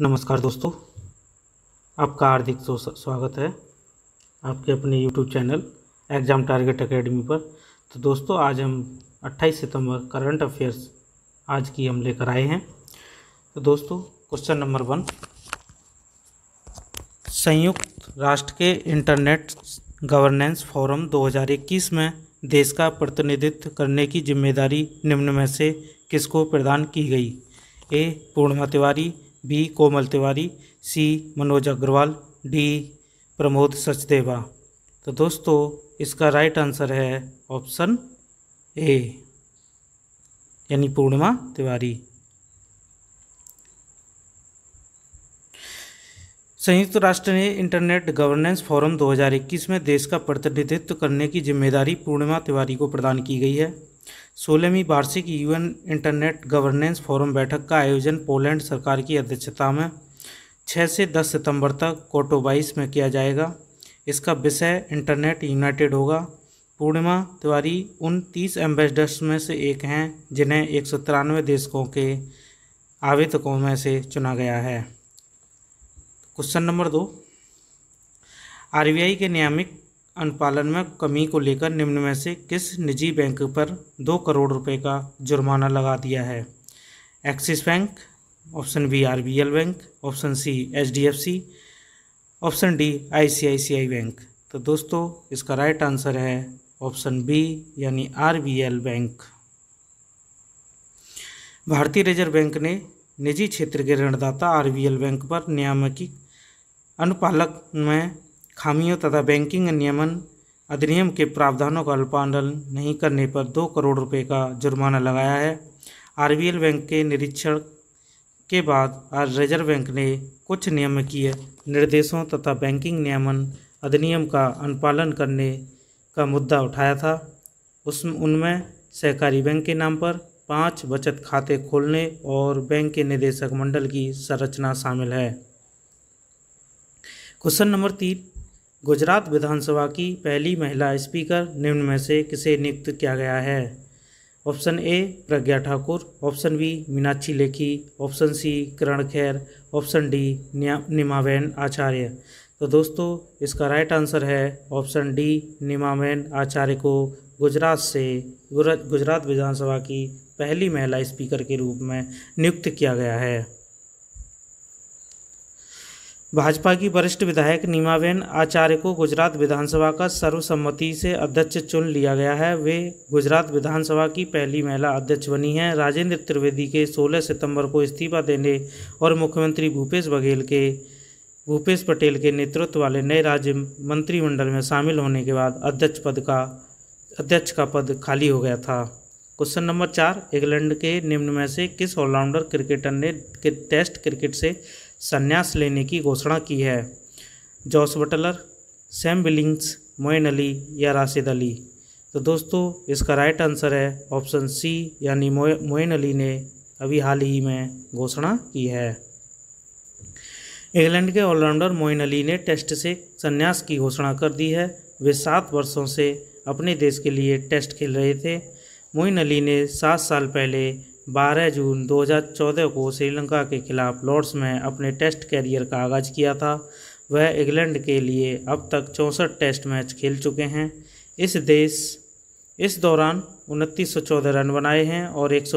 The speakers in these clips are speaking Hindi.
नमस्कार दोस्तों आपका हार्दिक स्वागत है आपके अपने YouTube channel exam target academy पर तो दोस्तों आज हम 28 सितंबर करंट अफेयर्स आज की हम लेकर आए हैं तो दोस्तों क्वेश्चन नंबर वन संयुक्त राष्ट्र के इंटरनेट गवर्नेंस फोरम 2021 में देश का प्रतिनिधित्व करने की जिम्मेदारी निम्न में से किसको प्रदान की गई A Purnima Tiwari B Komal Tiwari C Manoj Agarwal D Pramod Sachdeva तो दोस्तों इसका राइट आंसर है ऑप्शन ए यानी पूर्णिमा तिवारी संयुक्त राष्ट्र ने इंटरनेट गवर्नेंस फोरम 2021 में देश का प्रतिनिधित्व करने की जिम्मेदारी पूर्णिमा तिवारी को प्रदान की गई है सोलहवीं वार्षिक यूएन इंटरनेट गवर्नेंस फोरम बैठक का आयोजन पोलैंड सरकार की अध्यक्षता में 6 से 10 सितंबर तक कोटोबाइस में किया जाएगा इसका विषय इंटरनेट यूनाइटेड होगा पूर्णिमा तिवारी उन तीस एम्बेसडर्स में से एक हैं जिन्हें एक देशों के आवेदकों में से चुना गया है क्वेश्चन नंबर दो आरबीआई के नियामक अनुपालन में कमी को लेकर निम्न में से किस निजी बैंक पर दो करोड़ रुपए का जुर्माना लगा दिया है Axis bank option B R B L bank option C H D F C option D I I C C I bank तो दोस्तों इसका राइट आंसर है ऑप्शन बी यानी आर बी एल बैंक भारतीय रिजर्व बैंक ने निजी क्षेत्र के ऋणदाता आर बी एल बैंक पर नियामकी अनुपालक में खामियों तथा बैंकिंग नियमन अधिनियम के प्रावधानों का अनुपालन नहीं करने पर दो करोड़ रुपए का जुर्माना लगाया है आरबीएल बैंक के निरीक्षण के बाद आज रिजर्व बैंक ने कुछ नियमकीय निर्देशों तथा बैंकिंग नियमन अधिनियम का अनुपालन करने का मुद्दा उठाया था उस उनमें सहकारी बैंक के नाम पर पांच बचत खाते खोलने और बैंक के निदेशक मंडल की संरचना शामिल है क्वेश्चन नंबर तीन गुजरात विधानसभा की पहली महिला स्पीकर निम्न में से किसे नियुक्त किया गया है option A Pragya Thakur option B Meenakshi Lekhi option C Karan Khair option D Nimaben Acharya तो दोस्तों इसका राइट आंसर है ऑप्शन डी निमाबेन आचार्य को गुजरात से गुजरात विधानसभा की पहली महिला स्पीकर के रूप में नियुक्त किया गया है भाजपा की वरिष्ठ विधायक नीमाबेन आचार्य को गुजरात विधानसभा का सर्वसम्मति से अध्यक्ष चुन लिया गया है वे गुजरात विधानसभा की पहली महिला अध्यक्ष बनी हैं राजेंद्र त्रिवेदी के 16 सितंबर को इस्तीफा देने और मुख्यमंत्री भूपेश बघेल के भूपेश पटेल के नेतृत्व वाले नए राज्य मंत्रिमंडल में शामिल होने के बाद अध्यक्ष पद का अध्यक्ष का पद खाली हो गया था क्वेश्चन नंबर चार इंग्लैंड के निम्न में से किस ऑलराउंडर क्रिकेटर ने टेस्ट क्रिकेट से संन्यास लेने की घोषणा की है Jos Buttler Sam Billings Moeen Ali या राशिद अली तो दोस्तों इसका राइट आंसर है ऑप्शन सी यानी मोइन अली ने अभी हाल ही में घोषणा की है इंग्लैंड के ऑलराउंडर मोइन अली ने टेस्ट से संन्यास की घोषणा कर दी है वे सात वर्षों से अपने देश के लिए टेस्ट खेल रहे थे मोइन अली ने सात साल पहले 12 जून 2014 को श्रीलंका के खिलाफ लॉर्ड्स में अपने टेस्ट कैरियर का आगाज़ किया था वह इंग्लैंड के लिए अब तक चौंसठ टेस्ट मैच खेल चुके हैं इस देश इस दौरान उनतीस रन बनाए हैं और एक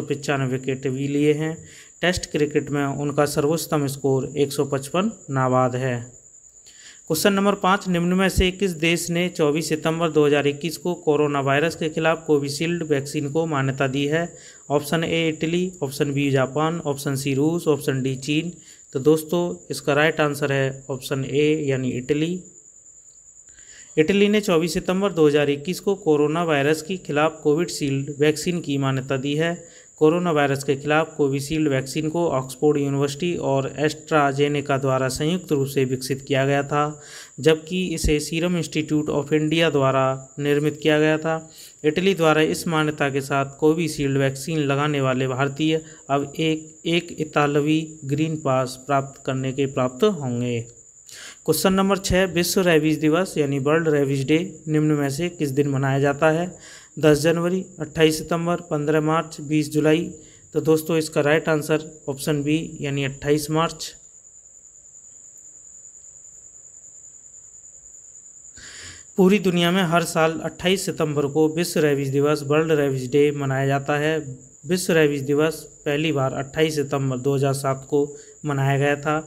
विकेट भी लिए हैं टेस्ट क्रिकेट में उनका सर्वोच्चतम स्कोर 155 नाबाद है क्वेश्चन नंबर पाँच निम्न में से किस देश ने 24 सितंबर 2021 को कोरोना वायरस के खिलाफ कोविशील्ड वैक्सीन को मान्यता दी है option A Italy option B Japan option C रूस ऑप्शन डी चीन तो दोस्तों इसका राइट आंसर है ऑप्शन ए यानी इटली इटली ने 24 सितंबर 2021 को कोरोना वायरस के खिलाफ कोविडशील्ड वैक्सीन की मान्यता दी है कोरोना वायरस के खिलाफ कोविशील्ड वैक्सीन को ऑक्सफोर्ड यूनिवर्सिटी और एस्ट्राजेनेका द्वारा संयुक्त रूप से विकसित किया गया था जबकि इसे सीरम इंस्टीट्यूट ऑफ इंडिया द्वारा निर्मित किया गया था इटली द्वारा इस मान्यता के साथ कोविशील्ड वैक्सीन लगाने वाले भारतीय अब एक एक इतालवी ग्रीन पास प्राप्त करने के प्राप्त होंगे क्वेश्चन नंबर छः विश्व रेबीज दिवस यानी वर्ल्ड रेबीज डे निम्न में से किस दिन मनाया जाता है दस जनवरी अट्ठाईस सितंबर पंद्रह मार्च बीस जुलाई तो दोस्तों इसका राइट आंसर ऑप्शन बी यानी अट्ठाईस मार्च पूरी दुनिया में हर साल 28 सितंबर को विश्व रेबीज दिवस वर्ल्ड रेबीज डे मनाया जाता है विश्व रेबीज दिवस पहली बार 28 सितंबर 2007 को मनाया गया था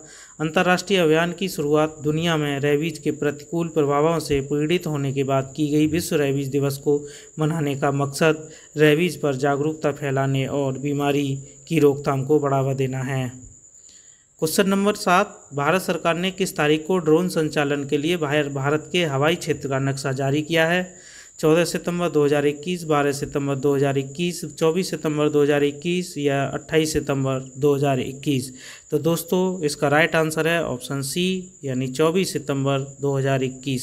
अंतर्राष्ट्रीय अभियान की शुरुआत दुनिया में रेबीज के प्रतिकूल प्रभावों से पीड़ित होने के बाद की गई विश्व रेबीज दिवस को मनाने का मकसद रेबीज पर जागरूकता फैलाने और बीमारी की रोकथाम को बढ़ावा देना है क्वेश्चन नंबर सात भारत सरकार ने किस तारीख को ड्रोन संचालन के लिए बाहर भारत के हवाई क्षेत्र का नक्शा जारी किया है चौदह सितंबर 2021, 12 सितंबर 2021, 24 सितंबर 2021 या 28 सितंबर 2021 तो दोस्तों इसका राइट आंसर है ऑप्शन सी यानी 24 सितंबर 2021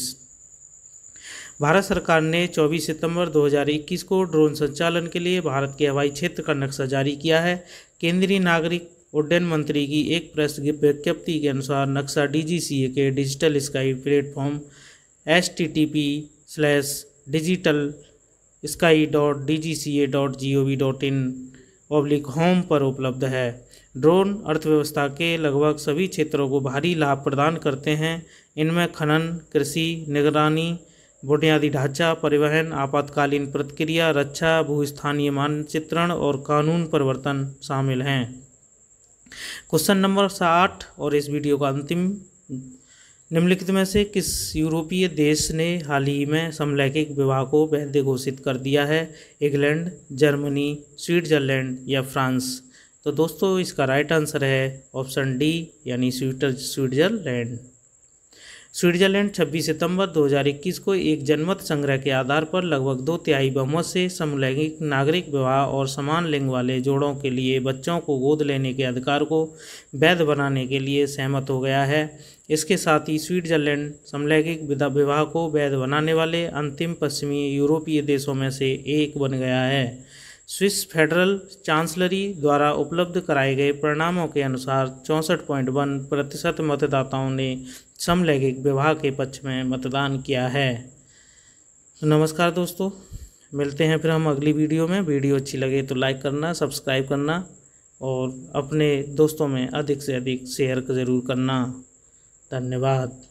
भारत सरकार ने 24 सितंबर 2021 को ड्रोन संचालन के लिए भारत के हवाई क्षेत्र का नक्शा जारी किया है केंद्रीय नागरिक उड्डयन मंत्री की एक प्रेस विज्ञप्ति के अनुसार नक्शा डीजीसीए के digital sky platform S T T P slash digital sky dot D G C A dot G O V dot in public home पर उपलब्ध है ड्रोन अर्थव्यवस्था के लगभग सभी क्षेत्रों को भारी लाभ प्रदान करते हैं इनमें खनन कृषि निगरानी बुनियादी ढांचा परिवहन आपातकालीन प्रतिक्रिया रक्षा भूस्थानीय मानचित्रण और कानून परिवर्तन शामिल हैं क्वेश्चन नंबर साठ और इस वीडियो का अंतिम निम्नलिखित में से किस यूरोपीय देश ने हाल ही में समलैंगिक विवाह को वैध घोषित कर दिया है इंग्लैंड जर्मनी स्विट्जरलैंड या फ्रांस तो दोस्तों इसका राइट आंसर है ऑप्शन डी यानी स्विटर स्विट्जरलैंड स्विट्जरलैंड 26 सितंबर 2021 को एक जनमत संग्रह के आधार पर लगभग दो तिहाई बहुमत से समलैंगिक नागरिक विवाह और समान लिंग वाले जोड़ों के लिए बच्चों को गोद लेने के अधिकार को वैध बनाने के लिए सहमत हो गया है इसके साथ ही स्विट्जरलैंड समलैंगिक विवाह को वैध बनाने वाले अंतिम पश्चिमी यूरोपीय देशों में से एक बन गया है स्विस फेडरल चांसलरी द्वारा उपलब्ध कराए गए परिणामों के अनुसार चौंसठ पॉइंट वन प्रतिशत मतदाताओं ने समलैंगिक विवाह के पक्ष में मतदान किया है तो नमस्कार दोस्तों मिलते हैं फिर हम अगली वीडियो में वीडियो अच्छी लगे तो लाइक करना सब्सक्राइब करना और अपने दोस्तों में अधिक से अधिक शेयर ज़रूर करना धन्यवाद